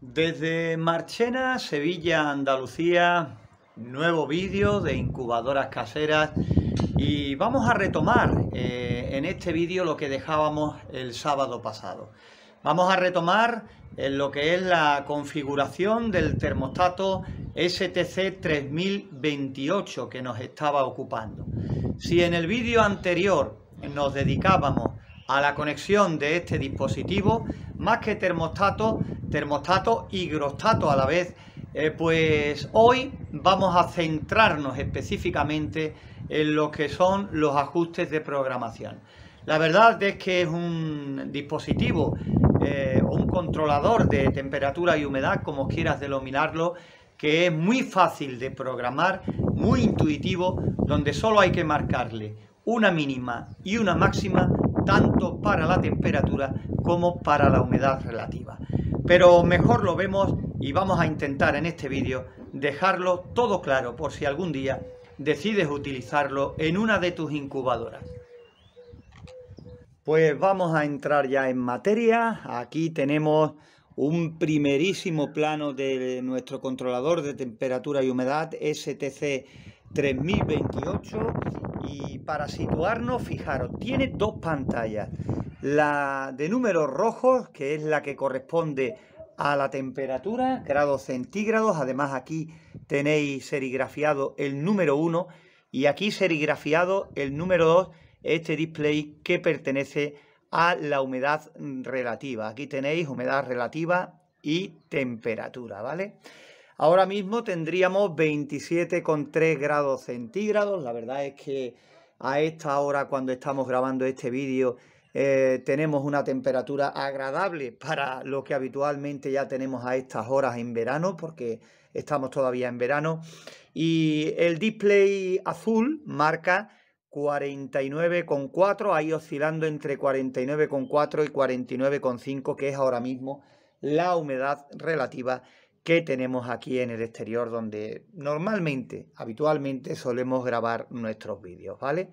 Desde Marchena, Sevilla, Andalucía, nuevo vídeo de incubadoras caseras y vamos a retomar eh, en este vídeo lo que dejábamos el sábado pasado. Vamos a retomar en eh, lo que es la configuración del termostato STC 3028 que nos estaba ocupando. Si en el vídeo anterior nos dedicábamos a la conexión de este dispositivo, más que termostato termostato y grostato a la vez, eh, pues hoy vamos a centrarnos específicamente en lo que son los ajustes de programación. La verdad es que es un dispositivo eh, un controlador de temperatura y humedad, como quieras denominarlo, que es muy fácil de programar, muy intuitivo, donde solo hay que marcarle una mínima y una máxima, tanto para la temperatura como para la humedad relativa pero mejor lo vemos y vamos a intentar en este vídeo dejarlo todo claro por si algún día decides utilizarlo en una de tus incubadoras. Pues vamos a entrar ya en materia. Aquí tenemos un primerísimo plano de nuestro controlador de temperatura y humedad STC 3028 y para situarnos, fijaros, tiene dos pantallas. La de números rojos, que es la que corresponde a la temperatura, grados centígrados. Además aquí tenéis serigrafiado el número 1 y aquí serigrafiado el número 2, este display que pertenece a la humedad relativa. Aquí tenéis humedad relativa y temperatura, ¿vale? Ahora mismo tendríamos 27,3 grados centígrados. La verdad es que a esta hora, cuando estamos grabando este vídeo, eh, tenemos una temperatura agradable para lo que habitualmente ya tenemos a estas horas en verano, porque estamos todavía en verano. Y el display azul marca 49,4, ahí oscilando entre 49,4 y 49,5, que es ahora mismo la humedad relativa que tenemos aquí en el exterior, donde normalmente, habitualmente solemos grabar nuestros vídeos, ¿vale?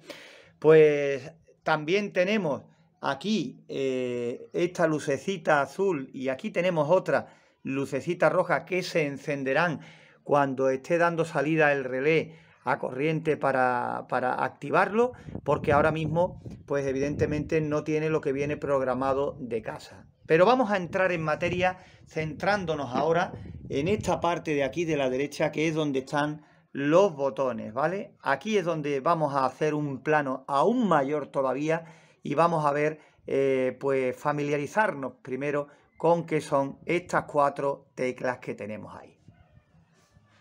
Pues también tenemos aquí eh, esta lucecita azul y aquí tenemos otra lucecita roja que se encenderán cuando esté dando salida el relé a corriente para, activarlo porque ahora mismo pues evidentemente no tiene lo que viene programado de casa. Pero vamos a entrar en materia centrándonos ahora en esta parte de aquí de la derecha que es donde están los botones, ¿vale? Aquí es donde vamos a hacer un plano aún mayor todavía y vamos a ver, eh, pues familiarizarnos primero con qué son estas cuatro teclas que tenemos ahí.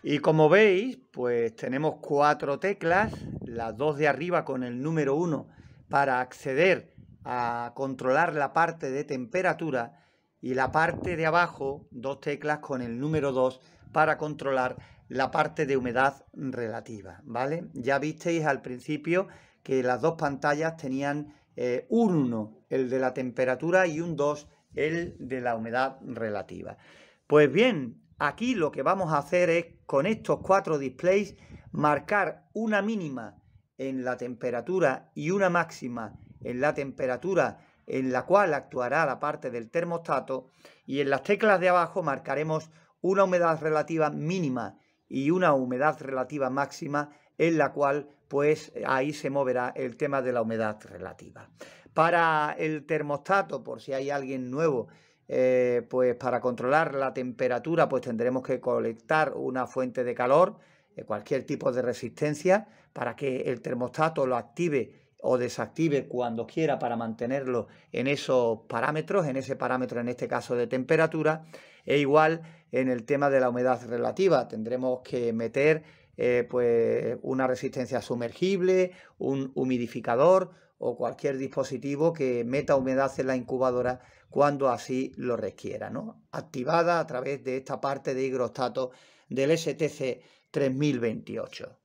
Y como veis, pues tenemos cuatro teclas, las dos de arriba con el número 1 para acceder a controlar la parte de temperatura y la parte de abajo, dos teclas con el número 2 para controlar la parte de humedad relativa, ¿vale? Ya visteis al principio que las dos pantallas tenían eh, un 1 el de la temperatura y un 2 el de la humedad relativa. Pues bien, aquí lo que vamos a hacer es con estos cuatro displays marcar una mínima en la temperatura y una máxima en la temperatura en la cual actuará la parte del termostato y en las teclas de abajo marcaremos una humedad relativa mínima y una humedad relativa máxima en la cual pues eh, ahí se moverá el tema de la humedad relativa. Para el termostato, por si hay alguien nuevo, eh, pues para controlar la temperatura, pues tendremos que colectar una fuente de calor, eh, cualquier tipo de resistencia, para que el termostato lo active o desactive cuando quiera para mantenerlo en esos parámetros, en ese parámetro en este caso de temperatura, e igual en el tema de la humedad relativa. Tendremos que meter eh, pues una resistencia sumergible, un humidificador o cualquier dispositivo que meta humedad en la incubadora cuando así lo requiera, ¿no? activada a través de esta parte de hidrostato del STC 3028.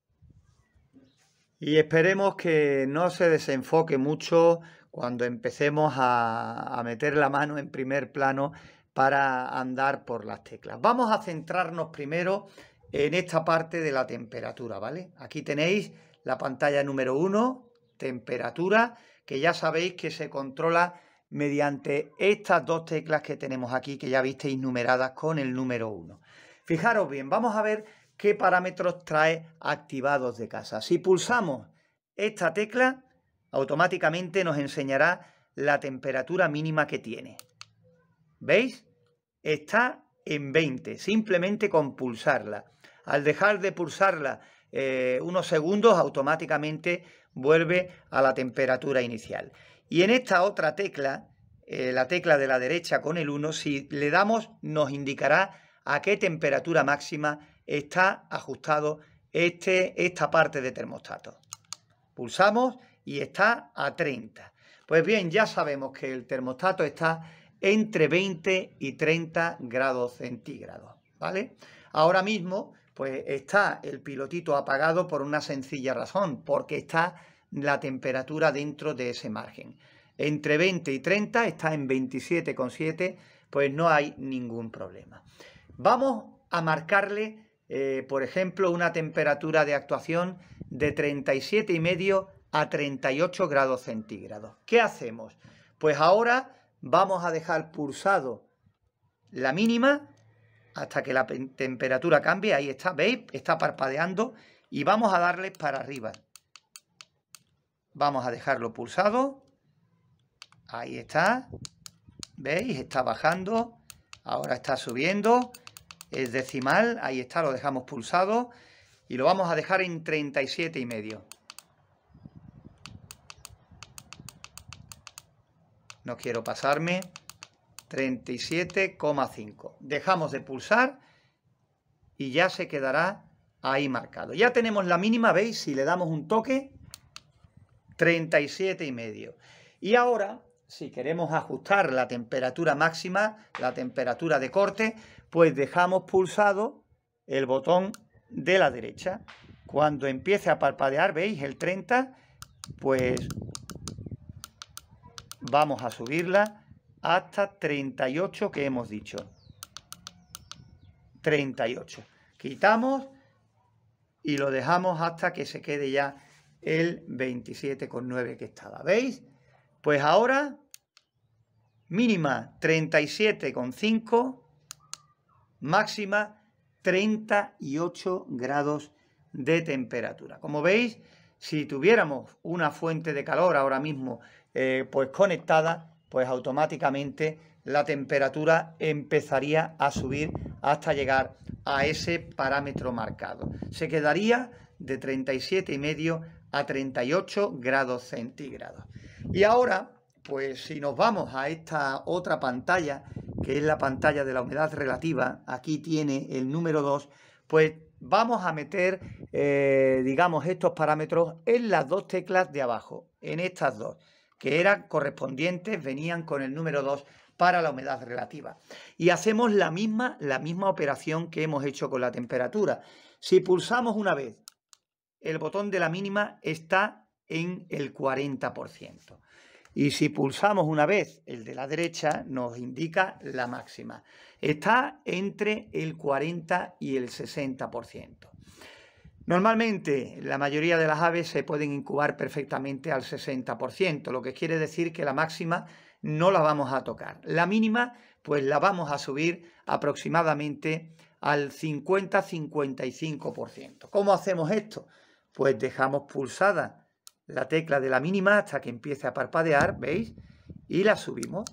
Y esperemos que no se desenfoque mucho cuando empecemos a, meter la mano en primer plano para andar por las teclas. Vamos a centrarnos primero en esta parte de la temperatura, ¿vale? Aquí tenéis la pantalla número 1, temperatura, que ya sabéis que se controla mediante estas dos teclas que tenemos aquí, que ya visteis numeradas con el número 1. Fijaros bien, vamos a ver qué parámetros trae activados de casa. Si pulsamos esta tecla, automáticamente nos enseñará la temperatura mínima que tiene. ¿Veis? Está en 20, simplemente con pulsarla al dejar de pulsarla eh, unos segundos, automáticamente vuelve a la temperatura inicial. Y en esta otra tecla, eh, la tecla de la derecha con el 1, si le damos nos indicará a qué temperatura máxima está ajustado este, esta parte de termostato. Pulsamos y está a 30. Pues bien, ya sabemos que el termostato está entre 20 y 30 grados centígrados, ¿vale? Ahora mismo pues está el pilotito apagado por una sencilla razón, porque está la temperatura dentro de ese margen. Entre 20 y 30 está en 27,7, pues no hay ningún problema. Vamos a marcarle, eh, por ejemplo, una temperatura de actuación de 37,5 a 38 grados centígrados. ¿Qué hacemos? Pues ahora vamos a dejar pulsado la mínima hasta que la temperatura cambie. Ahí está, ¿veis? Está parpadeando y vamos a darle para arriba. Vamos a dejarlo pulsado. Ahí está. ¿Veis? Está bajando. Ahora está subiendo. Es decimal. Ahí está, lo dejamos pulsado. Y lo vamos a dejar en 37 y medio. No quiero pasarme. 37,5. Dejamos de pulsar y ya se quedará ahí marcado. Ya tenemos la mínima, ¿veis? Si le damos un toque, 37,5. y medio. Y ahora, si queremos ajustar la temperatura máxima, la temperatura de corte, pues dejamos pulsado el botón de la derecha. Cuando empiece a parpadear, ¿veis? El 30, pues vamos a subirla hasta 38 que hemos dicho. 38. Quitamos y lo dejamos hasta que se quede ya el 27,9 que estaba. ¿Veis? Pues ahora mínima 37,5, máxima 38 grados de temperatura. Como veis, si tuviéramos una fuente de calor ahora mismo eh, pues conectada, pues automáticamente la temperatura empezaría a subir hasta llegar a ese parámetro marcado. Se quedaría de 37,5 a 38 grados centígrados. Y ahora, pues si nos vamos a esta otra pantalla, que es la pantalla de la humedad relativa, aquí tiene el número 2, pues vamos a meter, eh, digamos, estos parámetros en las dos teclas de abajo, en estas dos que eran correspondientes, venían con el número 2 para la humedad relativa. Y hacemos la misma, la misma operación que hemos hecho con la temperatura. Si pulsamos una vez, el botón de la mínima está en el 40%. Y si pulsamos una vez el de la derecha, nos indica la máxima. Está entre el 40 y el 60%. Normalmente la mayoría de las aves se pueden incubar perfectamente al 60%, lo que quiere decir que la máxima no la vamos a tocar. La mínima pues la vamos a subir aproximadamente al 50-55%. ¿Cómo hacemos esto? Pues dejamos pulsada la tecla de la mínima hasta que empiece a parpadear, ¿veis? Y la subimos.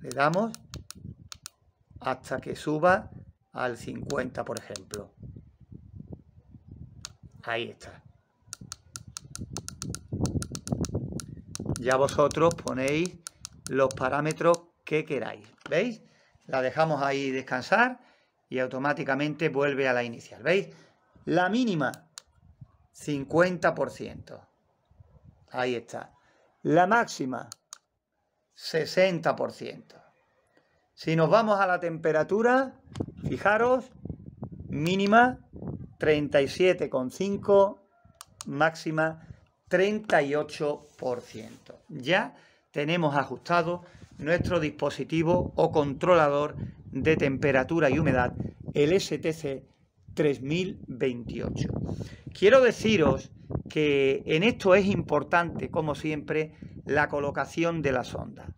Le damos hasta que suba al 50, por ejemplo. Ahí está. Ya vosotros ponéis los parámetros que queráis. ¿Veis? La dejamos ahí descansar y automáticamente vuelve a la inicial. ¿Veis? La mínima, 50%. Ahí está. La máxima, 60%. Si nos vamos a la temperatura, fijaros, mínima 37,5, máxima 38%. Ya tenemos ajustado nuestro dispositivo o controlador de temperatura y humedad, el STC 3028. Quiero deciros que en esto es importante, como siempre, la colocación de la sonda.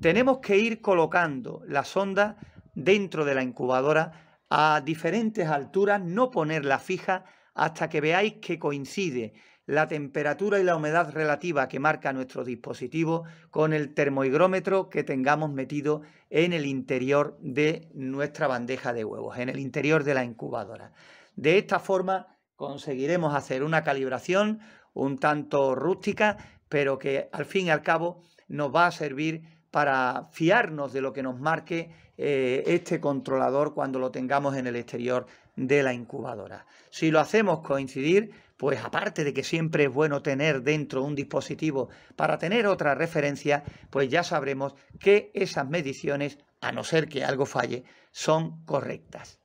Tenemos que ir colocando la sonda dentro de la incubadora a diferentes alturas, no ponerla fija hasta que veáis que coincide la temperatura y la humedad relativa que marca nuestro dispositivo con el termohigrómetro que tengamos metido en el interior de nuestra bandeja de huevos, en el interior de la incubadora. De esta forma conseguiremos hacer una calibración un tanto rústica, pero que al fin y al cabo nos va a servir para fiarnos de lo que nos marque eh, este controlador cuando lo tengamos en el exterior de la incubadora. Si lo hacemos coincidir, pues aparte de que siempre es bueno tener dentro un dispositivo para tener otra referencia, pues ya sabremos que esas mediciones, a no ser que algo falle, son correctas.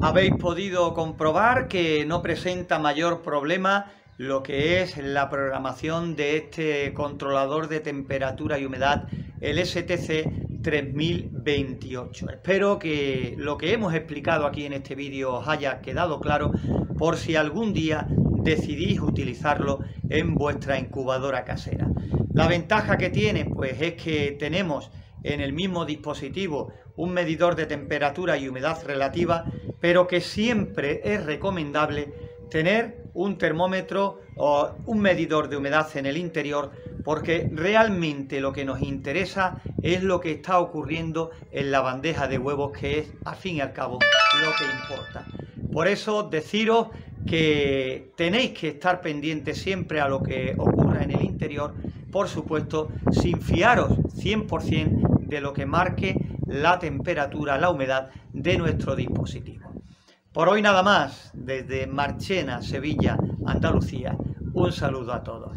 Habéis podido comprobar que no presenta mayor problema lo que es la programación de este controlador de temperatura y humedad el STC 3028. Espero que lo que hemos explicado aquí en este vídeo os haya quedado claro por si algún día decidís utilizarlo en vuestra incubadora casera. La ventaja que tiene pues es que tenemos en el mismo dispositivo un medidor de temperatura y humedad relativa, pero que siempre es recomendable tener un termómetro o un medidor de humedad en el interior porque realmente lo que nos interesa es lo que está ocurriendo en la bandeja de huevos, que es, a fin y al cabo, lo que importa. Por eso deciros que tenéis que estar pendientes siempre a lo que ocurra en el interior, por supuesto, sin fiaros 100% de lo que marque la temperatura, la humedad de nuestro dispositivo. Por hoy nada más, desde Marchena, Sevilla, Andalucía, un saludo a todos.